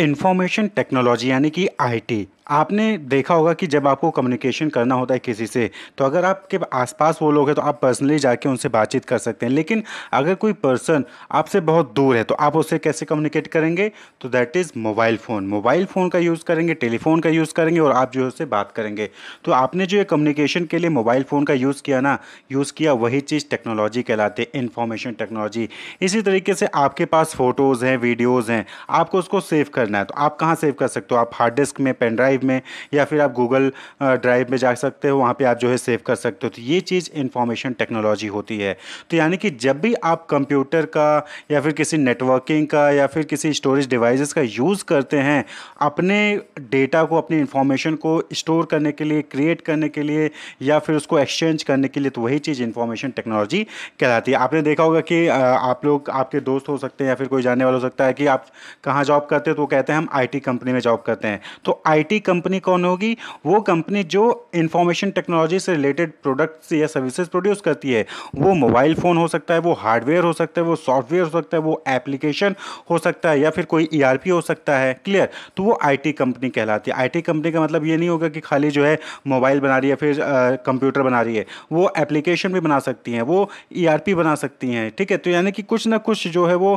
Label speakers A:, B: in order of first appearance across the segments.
A: information technology यानी कि IT आपने देखा होगा कि जब आपको कम्युनिकेशन करना होता है किसी से तो अगर आपके आसपास वो लोग हैं तो आप पर्सनली जाके उनसे बातचीत कर सकते हैं लेकिन अगर कोई पर्सन आपसे बहुत दूर है तो आप उससे कैसे कम्युनिकेट करेंगे तो that is mobile phone mobile phone का यूज़ करेंगे टेलीफोन का यूज़ करेंगे और आप जो है उससे बात करेंगे तो आपने जो ये कम्युनिकेशन के लिए मोबाइल फ़ोन का यूज़ किया ना यूज़ किया वही चीज़ टेक्नोलॉजी कहलाते हैं इन्फॉर्मेशन टेक्नोलॉजी इसी तरीके से आपके पास फ़ोटोज़ हैं वीडियोज़ हैं आपको उसको सेव करना है तो आप कहाँ सेव कर सकते हो आप हार्ड डिस्क में पेन ड्राइव ड्राइव में या फिर आप गूगल ड्राइव में जा सकते हो वहाँ पे आप जो है सेव कर सकते हो तो ये चीज़ इंफॉर्मेशन टेक्नोलॉजी होती है तो यानी कि जब भी आप कंप्यूटर का या फिर किसी नेटवर्किंग का या फिर किसी स्टोरेज डिवाइसेस का यूज़ करते हैं अपने डेटा को अपनी इन्फॉर्मेशन को स्टोर करने के लिए क्रिएट करने के लिए या फिर उसको एक्सचेंज करने के लिए तो वही चीज़ इन्फॉर्मेशन टेक्नोलॉजी कहलाती है आपने देखा होगा कि आप लोग आपके दोस्त हो सकते हैं या फिर कोई जानने वाला हो सकता है कि आप कहाँ जॉब करते हैं तो वो कहते हैं हम आईटी कंपनी में जॉब करते हैं तो आईटी कंपनी कौन होगी वो कंपनी जो इंफॉर्मेशन टेक्नोलॉजी से रिलेटेड प्रोडक्ट्स या सर्विसेज प्रोड्यूस करती है वो मोबाइल फ़ोन हो सकता है वो हार्डवेयर हो सकता है वो सॉफ्टवेयर हो सकता है वो एप्लीकेशन हो सकता है या फिर कोई ई e हो सकता है क्लियर तो वो आई कंपनी कहलाती है आई कंपनी का मतलब ये नहीं होगा कि खाली जो है मोबाइल बना रही है फिर कंप्यूटर बना रही है वो एप्लीकेशन भी बना सकती हैं वो ई e बना सकती हैं ठीक है तो यानी कि कुछ ना कुछ जो है वो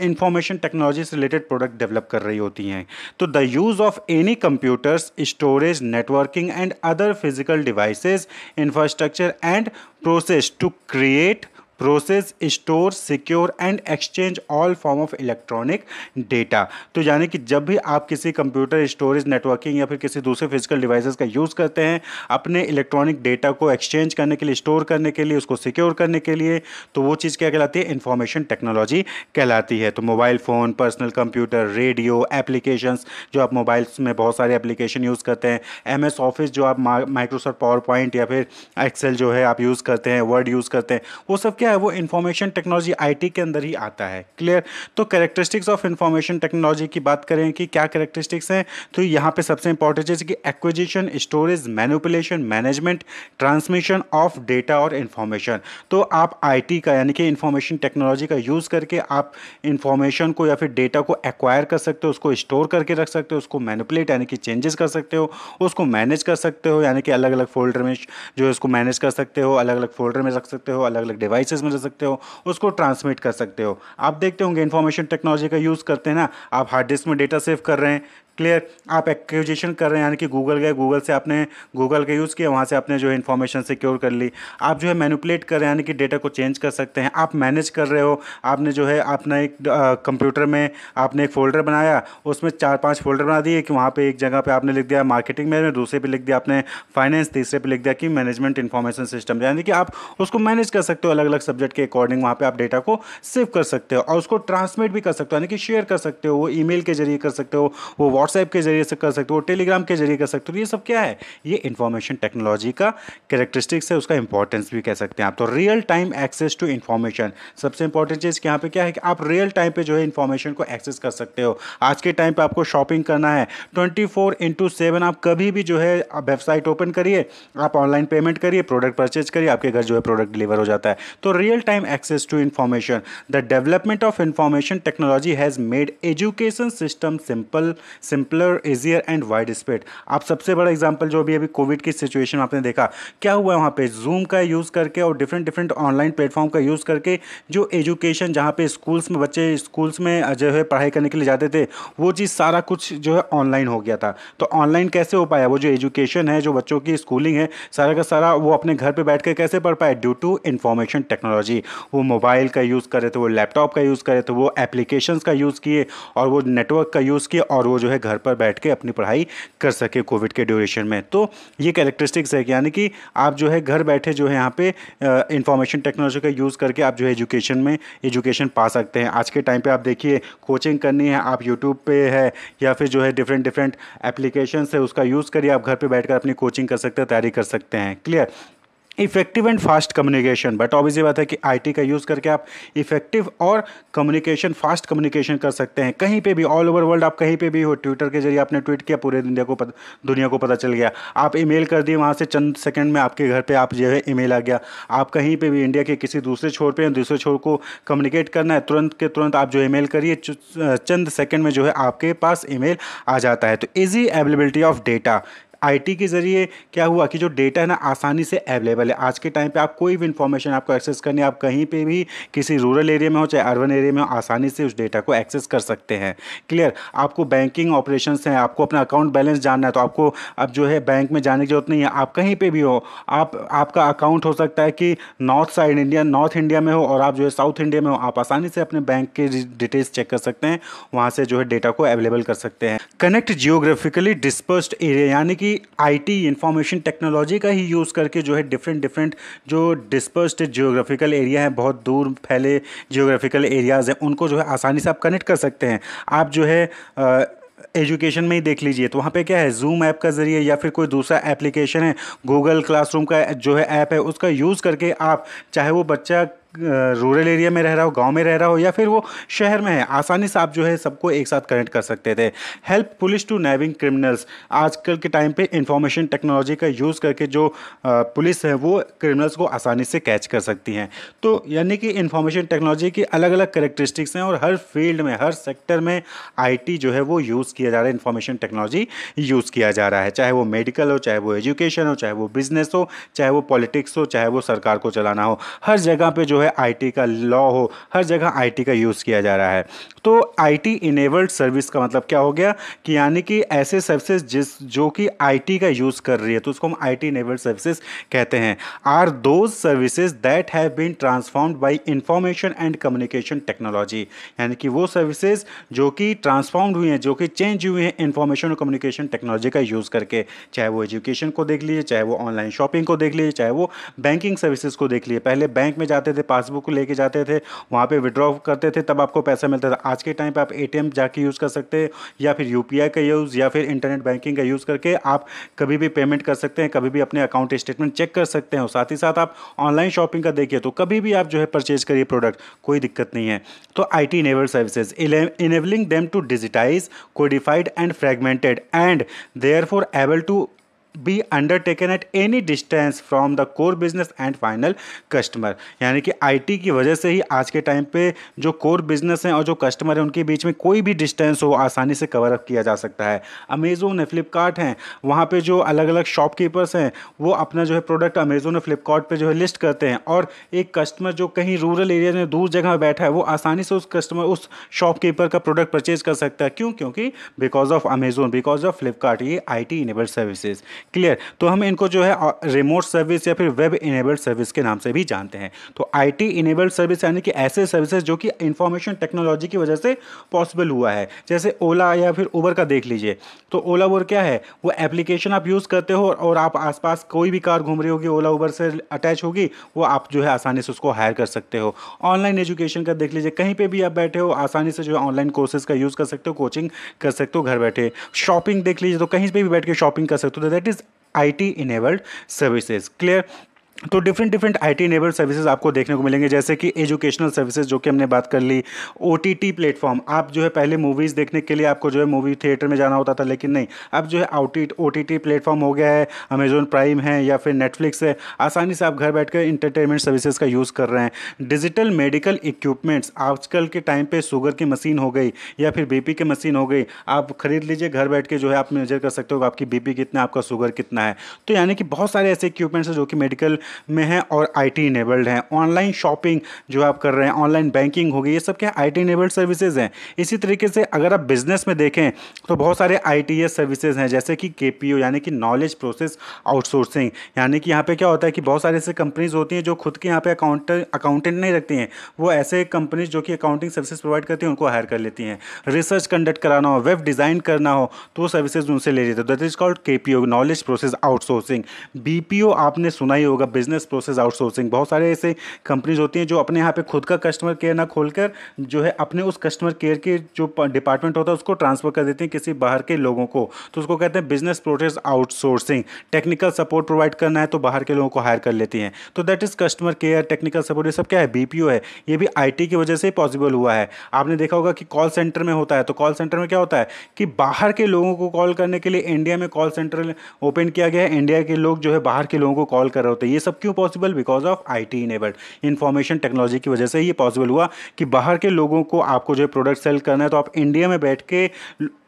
A: इंफॉर्मेशन टेक्नोलॉजी से रिलेटेड प्रोडक्ट डेवलप कर रही होती हैं तो the use of any computers storage networking and other physical devices infrastructure and process to create process store secure and exchange all form of electronic data तो यानी कि जब भी आप किसी कंप्यूटर स्टोरेज नेटवर्किंग या फिर किसी दूसरे फिजिकल डिवाइसेस का यूज़ करते हैं अपने इलेक्ट्रॉनिक डेटा को एक्सचेंज करने के लिए स्टोर करने के लिए उसको सिक्योर करने के लिए तो वो चीज़ क्या कहलाती है इन्फॉर्मेशन टेक्नोलॉजी कहलाती है तो mobile phone personal computer radio applications जो आप मोबाइल्स में बहुत सारे एप्लीकेशन यूज़ करते हैं एम एस ऑफिस जो आप माइक्रोसॉफ्ट पावर पॉइंट या फिर एक्सेल जो है आप यूज़ करते हैं वर्ड यूज़ करते हैं वो सब क्या है वो इन्फॉर्मेशन टेक्नोलॉजी आईटी के अंदर ही आता है क्लियर तो करेक्टरिस्टिक्स ऑफ इन्फॉर्मेशन टेक्नोलॉजी की बात करें कि क्या करेक्टरिस्टिक्स हैं तो यहाँ पे सबसे इंपॉर्टेंट जैसे कि acquisition storage manipulation management transmission of data और इन्फॉर्मेशन तो आप आई का यानी कि इन्फॉर्मेशन टेक्नोलॉजी का यूज़ करके आप इन्फॉर्मेशन को या फिर डेटा को एक्वायर कर सकते हो उसको स्टोर करके रख सकते हो उसको मैनुपुलेट यानी कि चेंजेस कर सकते हो उसको मैनेज कर सकते हो यानी कि अलग अलग फोल्डर में जो है उसको मैनेज कर सकते हो अलग अलग फोल्डर में रख सकते हो अलग अलग डिवाइस मैसेज में ले सकते हो उसको ट्रांसमिट कर सकते हो आप देखते होंगे इन्फॉर्मेशन टेक्नोलॉजी का यूज़ करते हैं ना आप हार्ड डिस्क में डेटा सेव कर रहे हैं क्लियर आप एक्विजिशन कर रहे हैं यानी कि गूगल गए गूगल से आपने गूगल का यूज़ किया वहाँ से आपने जो है इन्फॉर्मेशन सिक्योर कर ली आप जो है मैनुपलेट कर रहे हैं यानी कि डेटा को चेंज कर सकते हैं आप मैनेज कर रहे हो आपने जो है अपना एक कंप्यूटर में आपने एक फ़ोल्डर बनाया उसमें चार पाँच फोल्डर बना दिए कि वहाँ पर एक जगह पर आपने लिख दिया मार्केटिंग मैनेजमेंट दूसरे पर लिख दिया आपने फाइनेंस तीसरे पर लिख दिया कि मैनेजमेंट इन्फॉर्मेशन सिस्टम यानी कि आप उसको मैनेज कर सकते हो अलग अलग सब्जेक्ट के अकॉर्डिंग वहाँ पर आप डेटा को सेव कर सकते हो और उसको ट्रांसमिट भी कर सकते हो यानी कि शेयर कर सकते हो वो ई के जरिए कर सकते हो वो व्हाट्सएप के जरिए से कर सकते हो टेलीग्राम के जरिए कर सकते हो तो ये सब क्या है ये इन्फॉर्मेशन टेक्नोलॉजी का करेक्टरिस्टिक्स है उसका इंपॉर्टेंस भी कह सकते हैं आप तो real time access to information सबसे इंपॉर्टेंट चीज़ यहाँ पे क्या है कि आप रियल टाइम पे जो है इन्फॉर्मेशन को एक्सेस कर सकते हो आज के टाइम पे आपको शॉपिंग करना है ट्वेंटी फोर इंटू सेवन आप कभी भी जो है वेबसाइट ओपन करिए आप ऑनलाइन पेमेंट करिए प्रोडक्ट परचेज करिए आपके घर जो है प्रोडक्ट डिलीवर हो जाता है तो real time access to information the development of information technology has made education system simple simpler easier and wide spread आप सबसे बड़ा एग्जाम्पल जो अभी अभी कोविड की सिचुएशन आपने देखा क्या हुआ वहाँ पे जूम का यूज़ करके और डिफरेंट डिफरेंट ऑनलाइन प्लेटफॉर्म का यूज़ करके जो एजुकेशन जहाँ पे स्कूल्स में बच्चे स्कूल्स में जो है पढ़ाई करने के लिए जाते थे वो चीज़ सारा कुछ जो है ऑनलाइन हो गया था तो ऑनलाइन कैसे हो पाया वो जो एजुकेशन है जो बच्चों की स्कूलिंग है सारा का सारा वो अपने घर पर बैठ कर कैसे पढ़ पाए ड्यू टू इन्फॉर्मेशन टेक्नोलॉजी वो मोबाइल का यूज़ कर रहे थे वो लैपटॉप का यूज़ करे थे वो एप्लीकेशन का यूज़ किए और वो नेटवर्क का यूज़ किए और वो जो है घर पर बैठ के अपनी पढ़ाई कर सके कोविड के ड्यूरेशन में तो ये कैरेक्टरिस्टिक्स है यानी कि आप जो है घर बैठे जो है यहाँ पे इंफॉर्मेशन टेक्नोलॉजी का यूज़ करके आप जो है एजुकेशन में एजुकेशन पा सकते हैं आज के टाइम पर आप देखिए कोचिंग करनी है आप यूट्यूब पर है या फिर जो है डिफरेंट डिफरेंट एप्लीकेशन है उसका यूज़ करिए आप घर पर बैठ अपनी कोचिंग कर सकते हैं तैयारी कर सकते हैं clear effective and fast communication but obvious बात है कि आईटी का यूज़ करके आप इफेक्टिव और कम्युनिकेशन फास्ट कम्युनिकेशन कर सकते हैं कहीं पे भी ऑल ओवर वर्ल्ड आप कहीं पे भी हो ट्विटर के जरिए आपने ट्वीट किया पूरे दुनिया को दुनिया को पता चल गया आप ईमेल कर दिए वहाँ से चंद सेकंड में आपके घर पर आप जो है ई आ गया आप कहीं पर भी इंडिया के किसी दूसरे छोर पर दूसरे छोर को कम्युनिकेट करना है तुरंत के तुरंत आप जो ई करिए चंद सेकेंड में जो है आपके पास ई आ जाता है तो easy availability of data IT के ज़रिए क्या हुआ कि जो डेटा है ना आसानी से अवेलेबल है आज के टाइम पे आप कोई भी इन्फॉर्मेशन आपको एक्सेस करनी आप कहीं पे भी किसी रूरल एरिया में हो चाहे अर्बन एरिया में हो आसानी से उस डेटा को एक्सेस कर सकते हैं क्लियर आपको बैंकिंग ऑपरेशन हैं आपको अपना अकाउंट बैलेंस जानना है तो आपको अब जो है बैंक में जाने की जरूरत नहीं है आप कहीं पर भी हो आप आपका अकाउंट हो सकता है कि north side India north India में हो और आप जो है साउथ इंडिया में हो आप आसानी से अपने बैंक के डिटेल्स चेक कर सकते हैं वहाँ से जो है डेटा को अवेलेबल कर सकते हैं कनेक्ट जियोग्राफिकली डिस्पर्स्ड एरिया यानी कि आईटी इंफॉर्मेशन टेक्नोलॉजी का ही यूज़ करके जो है डिफरेंट डिफरेंट जो डिस्पर्स्ड जियोग्राफिकल एरिया है बहुत दूर फैले जियोग्राफिकल एरियाज़ हैं उनको जो है आसानी से आप कनेक्ट कर सकते हैं आप जो है आ, एजुकेशन में ही देख लीजिए तो वहाँ पे क्या है जूम ऐप का ज़रिए या फिर कोई दूसरा एप्लीकेशन है गूगल क्लासरूम का जो है ऐप है उसका यूज़ करके आप चाहे वो बच्चा रूरल एरिया में रह रहा हो गांव में रह रहा हो या फिर वो शहर में है आसानी से आप जो है सबको एक साथ कनेक्ट कर सकते थे help police to nabbing criminals आजकल के टाइम पे इंफॉर्मेशन टेक्नोलॉजी का यूज़ करके जो पुलिस है वो क्रिमिनल्स को आसानी से कैच कर सकती हैं तो यानी कि इंफॉर्मेशन टेक्नोलॉजी की अलग अलग करेक्टरिस्टिक्स हैं और हर फील्ड में हर सेक्टर में आई जो है वो यूज़ किया जा रहा है इंफॉर्मेशन टेक्नोलॉजी यूज़ किया जा रहा है चाहे वो मेडिकल हो चाहे वो एजुकेशन हो चाहे वो बिजनेस हो चाहे वो पॉलिटिक्स हो चाहे वो सरकार को चलाना हो हर जगह पर जो है है आईटी का लॉ हो हर जगह आईटी का यूज़ किया जा रहा है तो आईटी इनेबल्ड सर्विस का मतलब क्या हो गया कि यानी कि ऐसे सर्विसेज जिस जो कि आईटी का यूज़ कर रही है तो उसको हम आईटी इनेबल्ड सर्विसेज कहते हैं are those services that have been transformed by information and communication technology यानी कि वो सर्विसेज जो कि ट्रांसफॉर्म्ड हुई हैं जो कि चेंज हुई हैं इंफॉर्मेशन और कम्युनिकेशन टेक्नोलॉजी का यूज़ करके चाहे वो एजुकेशन को देख लीजिए चाहे वो ऑनलाइन शॉपिंग को देख लीजिए चाहे वो बैंकिंग सर्विसेज को देख लीजिए पहले बैंक में जाते थे पासबुक लेके जाते थे वहाँ पे विड्रॉ करते थे तब आपको पैसा मिलता था आज के टाइम पे आप एटीएम जाके यूज़ कर सकते हैं या फिर यूपीआई का यूज़ या फिर इंटरनेट बैंकिंग का यूज़ करके आप कभी भी पेमेंट कर सकते हैं कभी भी अपने अकाउंट स्टेटमेंट चेक कर सकते हैं और साथ ही साथ आप ऑनलाइन शॉपिंग का देखिए तो कभी भी आप जो है परचेज करिए प्रोडक्ट कोई दिक्कत नहीं है तो I T enable services enabling them to digitize codified and fragmented and therefore able to be undertaken at any distance from the core business and final customer यानी कि आईटी की वजह से ही आज के टाइम पे जो कोर बिजनेस हैं और जो कस्टमर हैं उनके बीच में कोई भी डिस्टेंस हो आसानी से कवर अप किया जा सकता है अमेज़ोन है फ्लिपकार्ट हैं वहाँ पे जो अलग अलग शॉपकीपर्स हैं वो अपना जो है प्रोडक्ट अमेज़ोन और फ्लिपकार्ट जो है लिस्ट करते हैं और एक कस्टमर जो कहीं रूरल एरिया में दूर जगह बैठा है वो आसानी से उस कस्टमर उस शॉपकीपर का प्रोडक्ट परचेज कर सकता है क्यों क्योंकि because of Amazon because of Flipkart ये I T enabled services clear तो हम इनको जो है रिमोट सर्विस या फिर वेब इनेबल्ड सर्विस के नाम से भी जानते हैं तो आईटी इनेबल्ड सर्विस यानी कि ऐसे सर्विसेज जो कि इंफॉर्मेशन टेक्नोलॉजी की वजह से पॉसिबल हुआ है जैसे ओला या फिर उबर का देख लीजिए तो ओला उबर क्या है वो एप्लीकेशन आप यूज़ करते हो और आप आसपास कोई भी कार घूम रही होगी ओला उबर से अटैच होगी वो आप जो है आसानी से उसको हायर कर सकते हो ऑनलाइन एजुकेशन का देख लीजिए कहीं पर भी आप बैठे हो आसानी से जो है ऑनलाइन कोर्सेज का यूज़ कर सकते हो कोचिंग कर सकते हो घर बैठे शॉपिंग देख लीजिए तो कहीं पर भी बैठ के शॉपिंग कर सकते हो दैट तो is is IT enabled services clear तो different different I T enable services आपको देखने को मिलेंगे जैसे कि एजुकेशनल सर्विसेज जो कि हमने बात कर ली ओ टी टी प्लेटफॉर्म आप जो है पहले मूवीज़ देखने के लिए आपको जो है मूवी थिएटर में जाना होता था लेकिन नहीं अब जो है आउटी ओ टी टी प्लेटफॉर्म हो गया है अमेजोन प्राइम है या फिर नेटफ्लिक्स है आसानी से आप घर बैठ कर इंटरटेनमेंट सर्विसेज का यूज़ कर रहे हैं डिजिटल मेडिकल इक्विपमेंट्स आजकल के टाइम पर शुगर की मशीन हो गई या फिर बी पी की मशीन हो गई आप खरीद लीजिए घर बैठ के जो है आप मेजर कर सकते हो आपकी बी पी कितना आपका शुगर कितना है तो यानी कि बहुत सारे ऐसे इक्विपमेंट्स हैं जो कि मेडिकल में हैं और आई टी इनेबल्ड हैं ऑनलाइन शॉपिंग जो आप कर रहे हैं ऑनलाइन बैंकिंग होगी ये सब क्या आई टी इनेबल्ड सर्विसेज हैं इसी तरीके से अगर आप बिजनेस में देखें तो बहुत सारे आई टी एस सर्विसेज हैं जैसे कि के पी ओ यानी कि नॉलेज प्रोसेस आउटसोर्सिंग यानी कि यहाँ पे क्या होता है कि बहुत सारे ऐसे कंपनीज होती हैं जो खुद के यहाँ पे अकाउंट अकाउंटेंट नहीं रखती हैं वो ऐसे कंपनीज जो कि अकाउंटिंग सर्विसेज प्रोवाइड करती हैं उनको हायर कर लेती हैं रिसर्च कंडक्ट कराना हो वेब डिज़ाइन करना हो तो वो सर्विसेज उनसे ले लेते हैं that is called K P O knowledge process outsourcing B P O आपने सुना ही होगा बिजनेस प्रोसेस आउटसोर्सिंग बहुत सारे ऐसे कंपनीज होती हैं जो अपने यहाँ पे खुद का कस्टमर केयर ना खोलकर जो है अपने उस कस्टमर केयर के जो डिपार्टमेंट होता है उसको ट्रांसफ़र कर देती हैं किसी बाहर के लोगों को तो उसको कहते हैं business process outsourcing technical support provide करना है तो बाहर के लोगों को हायर कर लेती हैं तो that is customer care technical support ये सब क्या है बी है ये भी आई की वजह से पॉसिबल हुआ है आपने देखा होगा कि कॉल सेंटर में होता है तो कॉल सेंटर में क्या होता है कि बाहर के लोगों को कॉल करने के लिए इंडिया में कॉल सेंटर ओपन किया गया है इंडिया के लोग जो है बाहर के लोगों को कॉल कर रहे होते हैं ये सब क्यों possible because of I T enabled information technology की वजह से ये पॉसिबल हुआ कि बाहर के लोगों को आपको जो प्रोडक्ट सेल करना है तो आप इंडिया में बैठ के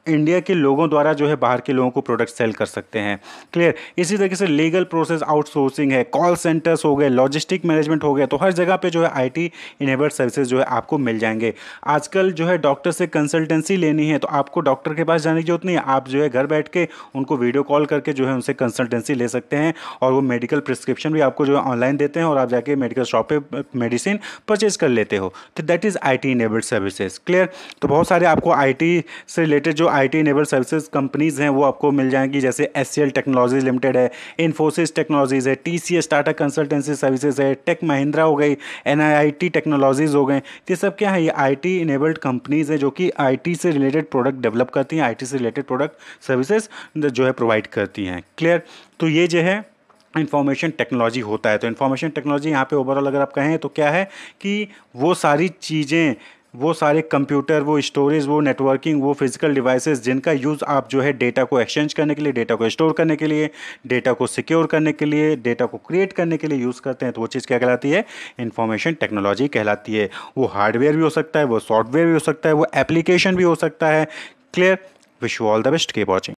A: इंडिया के लोगों द्वारा जो है बाहर के लोगों को प्रोडक्ट सेल कर सकते हैं क्लियर इसी तरीके से लीगल प्रोसेस आउटसोर्सिंग है कॉल सेंटर्स हो गए लॉजिस्टिक मैनेजमेंट हो गया तो हर जगह पे जो है आई टी इनेबल्ड सर्विसेज जो है आपको मिल जाएंगे आजकल जो है डॉक्टर से कंसल्टेंसी लेनी है तो आपको डॉक्टर के पास जाने की जरूरत नहीं है आप जो है घर बैठ के उनको वीडियो कॉल करके जो है उनसे कंसल्टेंसी ले सकते हैं और वो मेडिकल प्रिस्क्रिप्शन भी आपको जो है ऑनलाइन देते हैं और आप जाके मेडिकल शॉप पर मेडिसिन परचेज कर लेते हो तो that is I T enabled services clear तो बहुत सारे आपको आई टी से रिलेटेड जो I T enable services companies हैं वो आपको मिल जाएंगी जैसे S C L technologies limited है इन्फोसिस टेक्नोलॉजीज़ है T C S Tata consultancy services है टेक महिंद्रा हो गई N I I T technologies हो गए ये सब क्या है ये आई टी इनेबल्ड कंपनीज़ हैं जो कि आई टी से रिलेटेड प्रोडक्ट डेवलप करती हैं आई टी से रिलेटेड प्रोडक्ट सर्विसेज जो है प्रोवाइड करती हैं क्लियर तो ये जो है इन्फॉर्मेशन टेक्नोलॉजी होता है तो इन्फॉर्मेशन टेक्नोलॉजी यहाँ पे ओवरऑल अगर आप कहें तो क्या है कि वो सारी चीज़ें वो सारे कंप्यूटर वो स्टोरेज वो नेटवर्किंग वो फिजिकल डिवाइसेस जिनका यूज़ आप जो है डेटा को एक्सचेंज करने के लिए डेटा को स्टोर करने के लिए डेटा को सिक्योर करने के लिए डेटा को क्रिएट करने के लिए यूज़ करते हैं तो वो चीज़ क्या कहलाती है इंफॉर्मेशन टेक्नोलॉजी कहलाती है वो हार्डवेयर भी हो सकता है वो सॉफ्टवेयर भी हो सकता है वो एप्लीकेशन भी हो सकता है clear wish you all the best के वॉचिंग